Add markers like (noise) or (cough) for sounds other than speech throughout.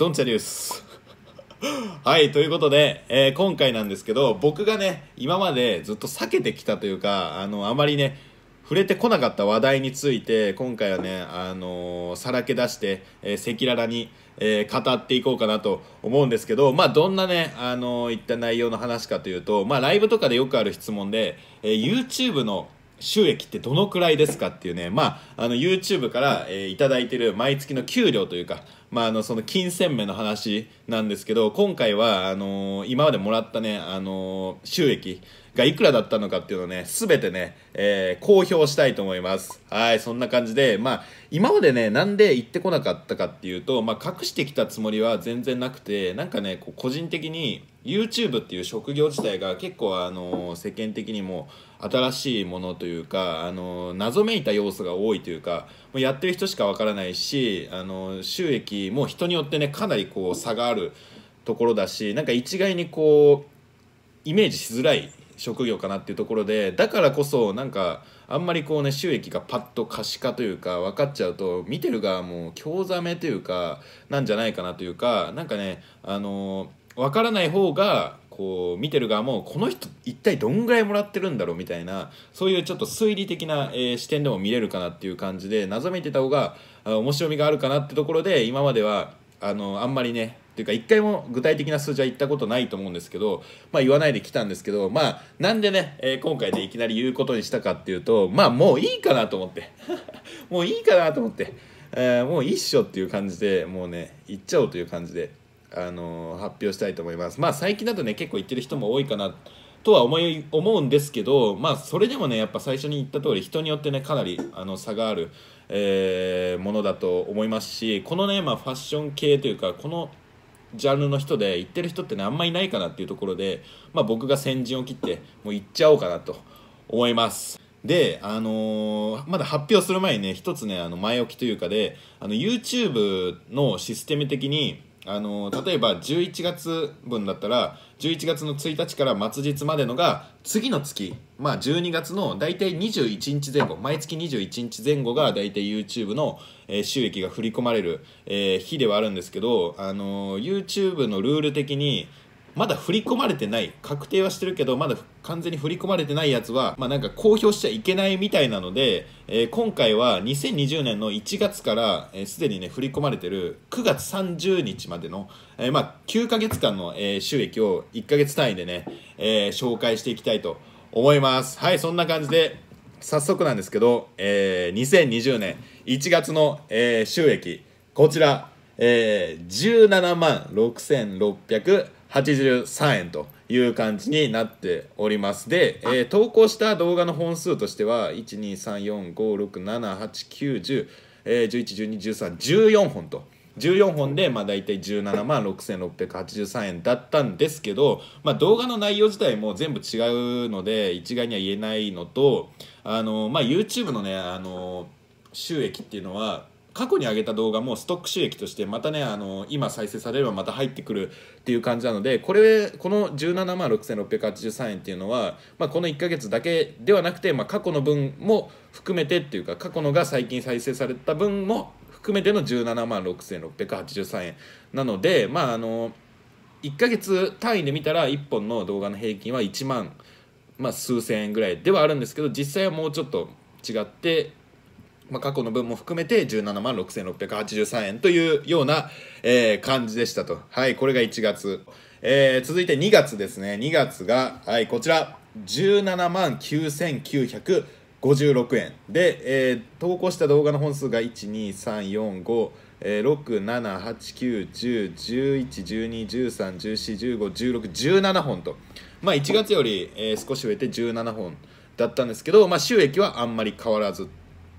ドンチャリウスはい、ということで、えー、今回なんですけど、僕がね、今までずっと避けてきたというか、あの、あまりね、触れてこなかった話題について、今回はね、あのー、さらけ出して、えー、赤裸々に、えー、語っていこうかなと思うんですけど、まあ、どんなね、あのー、いった内容の話かというと、まあ、ライブとかでよくある質問で、えー、YouTube の収益ってどのくらいですかっていうね、まあ、あの、YouTube から、えー、いただいてる毎月の給料というか、まあ、あの、その金銭面の話なんですけど、今回は、あのー、今までもらったね、あのー、収益がいくらだったのかっていうのをね、すべてね、えー、公表したいと思います。はい、そんな感じで、まあ、今までね、なんで言ってこなかったかっていうと、まあ、隠してきたつもりは全然なくて、なんかね、こう個人的に YouTube っていう職業自体が結構、あの世間的にも、新しいものというか、あの謎めいた要素が多いというか、もうやってる人しかわからないし、あの収益もう人によってねかなりこう差があるところだしなんか一概にこうイメージしづらい職業かなっていうところでだからこそなんかあんまりこうね収益がパッと可視化というか分かっちゃうと見てる側も興ざめというかなんじゃないかなというかなんかねあの分からない方がこう見てる側もこの人一体どんぐらいもらってるんだろうみたいなそういうちょっと推理的な、えー、視点でも見れるかなっていう感じで謎めいてた方が面白みがあるかなってところで今まではあのあんまりねっていうか一回も具体的な数字は言ったことないと思うんですけどまあ言わないで来たんですけどまあなんでね、えー、今回でいきなり言うことにしたかっていうとまあもういいかなと思って (laughs) もういいかなと思って、えー、もう一緒っていう感じでもうね行っちゃおうという感じで。あの発表したいと思います。まあ最近だとね結構言ってる人も多いかなとは思い思うんですけど、まあ、それでもねやっぱ最初に言った通り人によってねかなりあの差がある、えー、ものだと思いますしこのね、まあ、ファッション系というかこのジャンルの人で行ってる人ってねあんまいないかなっていうところで、まあ、僕が先陣を切ってもう行っちゃおうかなと思います。で、あのー、まだ発表する前にね一つねあの前置きというかであの YouTube のシステム的にあの例えば11月分だったら11月の1日から末日までのが次の月、まあ、12月の大体21日前後毎月21日前後が大体 YouTube の収益が振り込まれる日ではあるんですけど、あの YouTube のルール的にまだ振り込まれてない確定はしてるけどまだ完全に振り込まれてないやつは、まあ、なんか公表しちゃいけないみたいなので、えー、今回は2020年の1月からすで、ー、にね振り込まれてる9月30日までの、えー、まあ、9ヶ月間の、え収益を1ヶ月単位でね、え紹介していきたいと思いますはいそんな感じで早速なんですけど、え2020年1月の、え収益こちら、え17万6600 83円という感じになっておりますで、えー、投稿した動画の本数としては12345678910えー、11、12、13、14本と14本で、まあ、大体17万6683円だったんですけど、まあ、動画の内容自体も全部違うので一概には言えないのとあの、まあ、YouTube のねあの収益っていうのは過去に上げた動画もストック収益としてまたねあの今再生されればまた入ってくるっていう感じなのでこれこの17万6683円っていうのは、まあ、この1ヶ月だけではなくて、まあ、過去の分も含めてっていうか過去のが最近再生された分も含めての17万6683円なのでまああの1ヶ月単位で見たら1本の動画の平均は1万、まあ、数千円ぐらいではあるんですけど実際はもうちょっと違ってまあ、過去の分も含めて17万6683円というような、えー、感じでしたと。はい、これが1月。えー、続いて2月ですね。2月が、はい、こちら、17万9956円。で、えー、投稿した動画の本数が1、2、3、4、5、えー、6、7、8、9、10、11、12、13、14、15、16、17本と。まあ、1月より、えー、少し増えて17本だったんですけど、まあ、収益はあんまり変わらず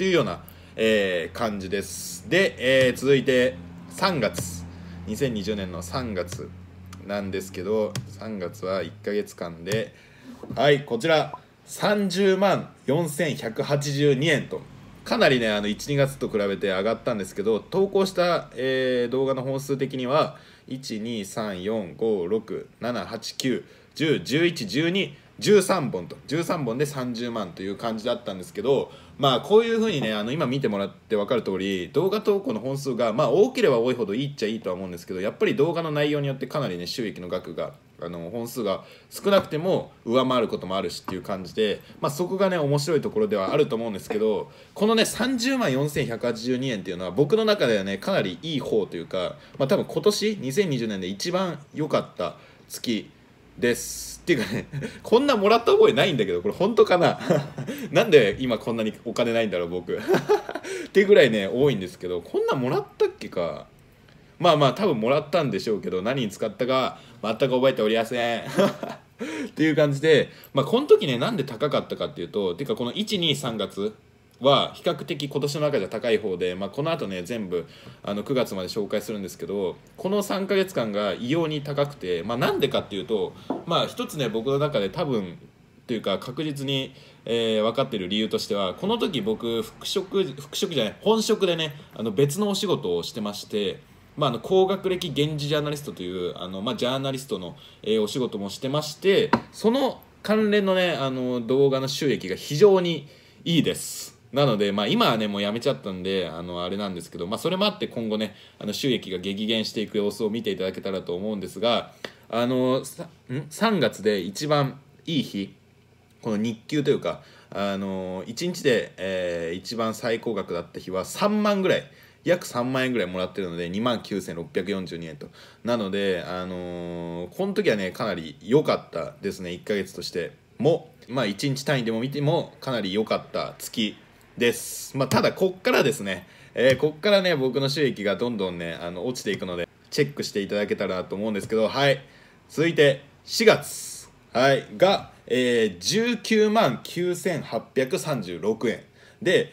ていうような、えー、感じです。で、えー、続いて3月、2020年の3月なんですけど、3月は1ヶ月間で、はい、こちら、30万4182円と。かなりね、あの、1、2月と比べて上がったんですけど、投稿した、えー、動画の本数的には、1、2、3、4、5、6、7、8、9、10、11、12、13本と、13本で30万という感じだったんですけど、まあこういうふうにねあの今見てもらって分かる通り動画投稿の本数がまあ多ければ多いほどいいっちゃいいとは思うんですけどやっぱり動画の内容によってかなりね収益の額があの本数が少なくても上回ることもあるしっていう感じで、まあ、そこがね面白いところではあると思うんですけどこのね30万4182円っていうのは僕の中ではねかなりいい方というか、まあ、多分今年2020年で一番良かった月ですっていうかねこんなもらった覚えないんだけどこれ本当かな (laughs) なんで今こんなにお金ないんだろう僕 (laughs) っていうぐらいね多いんですけどこんなもらったっけかまあまあ多分もらったんでしょうけど何に使ったか全く覚えておりません (laughs) っていう感じでまあこの時ねなんで高かったかっていうとていうかこの123月は比較的今年の中では高い方で、まあ、この後ね全部あの9月まで紹介するんですけどこの3ヶ月間が異様に高くて、まあ、なんでかっていうと、まあ、一つね僕の中で多分というか確実に、えー、分かってる理由としてはこの時僕復職復職じゃない本職でねあの別のお仕事をしてまして。まあ、あの高学歴現地ジャーナリストというあの、まあ、ジャーナリストの、えー、お仕事もしてましてその関連のねあの動画の収益が非常にいいです。なので、まあ、今はねもうやめちゃったんであのあれなんですけど、まあ、それもあって今後ねあの収益が激減していく様子を見ていただけたらと思うんですがあの3月で一番いい日この日給というかあの1日で、えー、一番最高額だった日は3万ぐらい。約3万円ぐらいもらってるので2万9642円となので、あのー、この時はねかなり良かったですね1ヶ月としてもまあ1日単位でも見てもかなり良かった月です。まあ、ただ、こっからですね、えー、こっからね、僕の収益がどんどんね、あの、落ちていくので、チェックしていただけたらと思うんですけど、はい。続いて、4月、はい、が、えー、19万9836円。で、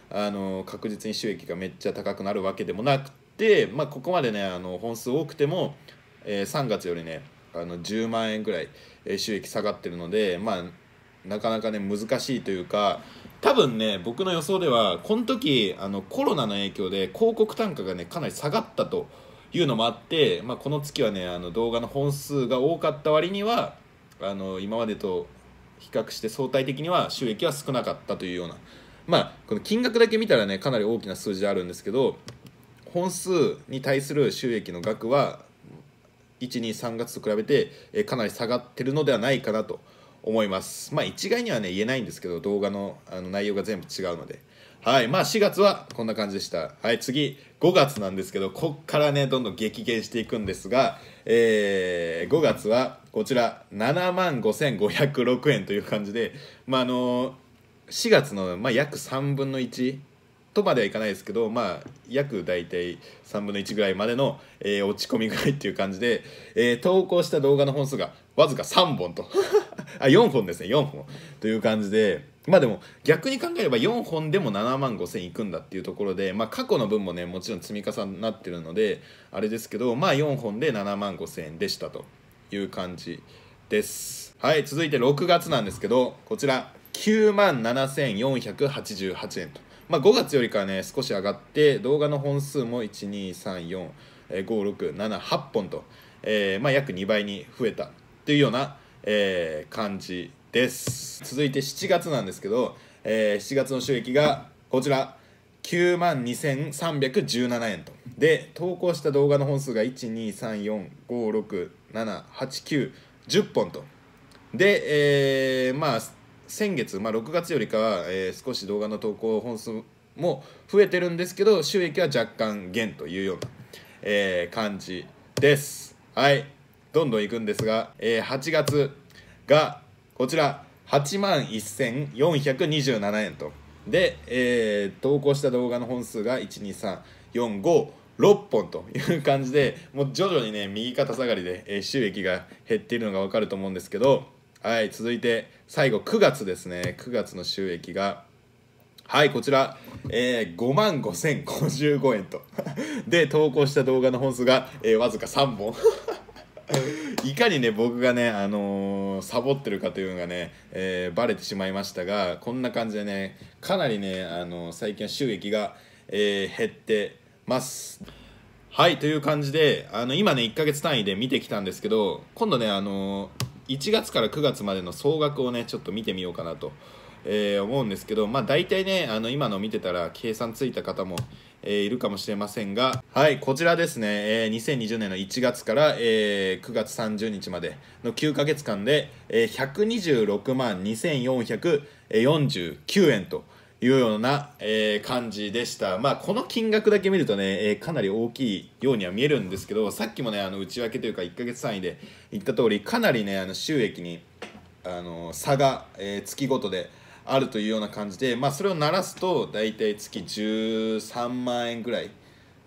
あの確実に収益がめっちゃ高くなるわけでもなくて、まあ、ここまでねあの本数多くても、えー、3月よりねあの10万円ぐらい、え収益下がってるので、まあ、なかなかね難しいというか多分ね僕の予想ではこの時あのコロナの影響で広告単価がねかなり下がったというのもあって、まあ、この月はねあの動画の本数が多かった割にはあの今までと比較して相対的には収益は少なかったというようなまあこの金額だけ見たらねかなり大きな数字であるんですけど本数に対する収益の額は123月と比べて、えかなり下がってるのではないかなと思いますまあ一概にはね言えないんですけど動画のあの内容が全部違うのではいまあ4月はこんな感じでしたはい次5月なんですけどこっからねどんどん激減していくんですが、えー、5月はこちら7万5506円という感じでまああのー4月の、まあ、約3分の1とまではいかないですけど、まあ、約大体3分の1ぐらいまでの、えー、落ち込みぐらいっていう感じで、えー、投稿した動画の本数がわずか3本と (laughs) あ4本ですね4本という感じでまあでも逆に考えれば4本でも7万5千いくんだっていうところで、まあ、過去の分もねもちろん積み重なってるのであれですけどまあ4本で7万5千円でしたという感じですはい続いて6月なんですけどこちら9万7488円と、まあ、5月よりかね少し上がって動画の本数も1234567本と、えー、まあ、約2倍に増えたというような、えー、感じです続いて7月なんですけど、えー、7月の収益がこちら9万2317円とで投稿した動画の本数が12345678910本とで、えー、まあ先月、まあ、6月よりかは、えー、少し動画の投稿本数も増えてるんですけど収益は若干減というような、えー、感じですはいどんどんいくんですが、えー、8月がこちら8万1427円とで、えー、投稿した動画の本数が123456本という感じでもう徐々にね右肩下がりで、え収益が減っているのが分かると思うんですけどはい続いて最後9月ですね9月の収益がはいこちら、えー、5万5055円と (laughs) で投稿した動画の本数が、えー、わずか3本 (laughs) いかにね僕がね、あのー、サボってるかというのがね、えー、バレてしまいましたがこんな感じでねかなりね、あのー、最近は収益が、えー、減ってますはいという感じであの今ね1ヶ月単位で見てきたんですけど今度ねあのー1月から9月までの総額をねちょっと見てみようかなと、えー、思うんですけどまあ大体ねあの今の見てたら計算ついた方も、えー、いるかもしれませんがはいこちらですね、えー、2020年の1月から、えー、9月30日までの9ヶ月間で、えー、126万2449円というような、えー、感じでした。まあ、この金額だけ見るとね、えー、かなり大きいようには見えるんですけど、さっきもね、あの内訳というか、1ヶ月単位で言った通り、かなりね、あの収益にあの差が、えー、月ごとであるというような感じで、まあ、それを鳴らすと、大体月13万円ぐらい。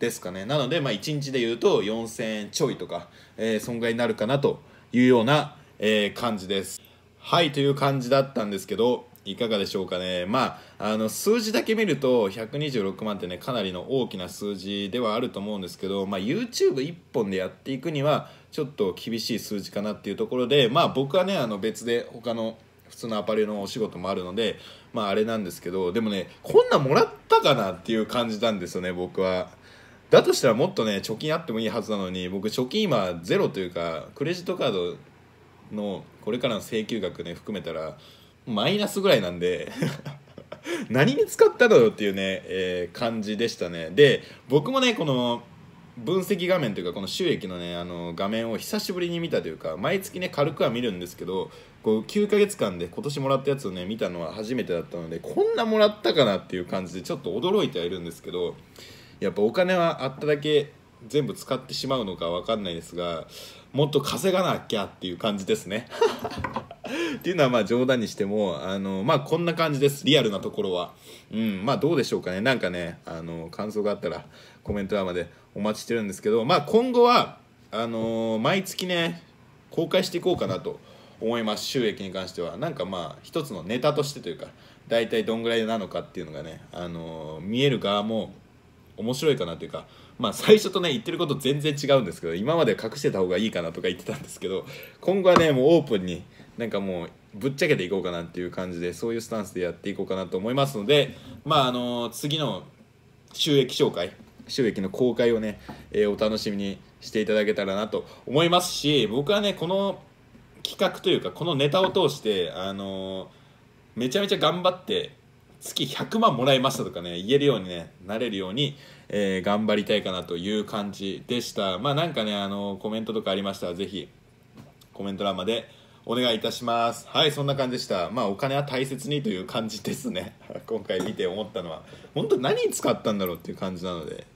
ですかねなので、まあ、1日で言うと4000円ちょいとか、えー、損害になるかなというような、えー、感じです。はいという感じだったんですけどいかがでしょうかね、まあ、あの数字だけ見ると126万ってねかなりの大きな数字ではあると思うんですけど、まあ、YouTube1 本でやっていくにはちょっと厳しい数字かなっていうところで、まあ、僕はねあの別で他の普通のアパレルのお仕事もあるので、まあ、あれなんですけどでもねこんなんもらったかなっていう感じなんですよね僕は。だとしたらもっとね貯金あってもいいはずなのに僕貯金今ゼロというかクレジットカードのこれからの請求額ね含めたらマイナスぐらいなんで何に使ったのよっていうね、えー、感じでしたねで僕もねこの分析画面というかこの収益のねあの画面を久しぶりに見たというか毎月ね軽くは見るんですけどこう9ヶ月間で今年もらったやつをね見たのは初めてだったのでこんなもらったかなっていう感じでちょっと驚いてはいるんですけどやっぱお金はあっただけ全部使ってしまうのか分かんないですがもっと稼がなきゃっていう感じですねっていうのはまあ冗談にしてもあのまあこんな感じですリアルなところはうんまあどうでしょうかねなんかねあの感想があったらコメント欄までお待ちしてるんですけどまあ今後はあの毎月ね公開していこうかなと思います収益に関してはなんかまあ一つのネタとしてというか大体どんぐらいなのかっていうのがねあの見える側も面白いかなというかまあ最初とね言ってること全然違うんですけど今まで隠してた方がいいかなとか言ってたんですけど今後はねもうオープンになんかもうぶっちゃけていこうかなっていう感じでそういうスタンスでやっていこうかなと思いますのでまああの次の収益紹介収益の公開をね、えー、お楽しみにしていただけたらなと思いますし僕はねこの企画というかこのネタを通してあのめちゃめちゃ頑張って月100万もらいましたとかね言えるようにねなれるように、えー、頑張りたいかなという感じでしたまあなんかねあのコメントとかありましたら是非コメント欄までお願いいたしますはいそんな感じでしたまあお金は大切にという感じですね (laughs) 今回見て思ったのは本当何に使ったんだろうっていう感じなので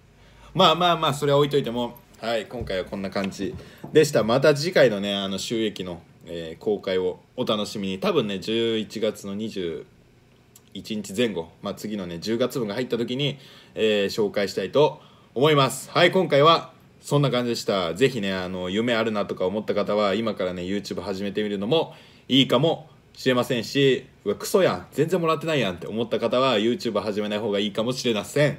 まあまあまあそれは置いといてもはい今回はこんな感じでしたまた次回のねあの収益の、えー、公開をお楽しみに多分ね11月の2 1日前後、まあ、次のね10月分が入った時に、えー、紹介したいと思いますはい今回はそんな感じでした。ぜひね、あの、夢あるなとか思った方は、今からね、YouTube 始めてみるのもいいかもしれませんし、うわ、クソやん。全然もらってないやんって思った方は、YouTube 始めない方がいいかもしれません。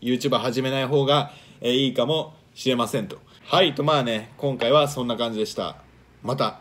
YouTube 始めない方が、えいいかもしれませんと。はい、とまあね、今回はそんな感じでした。また。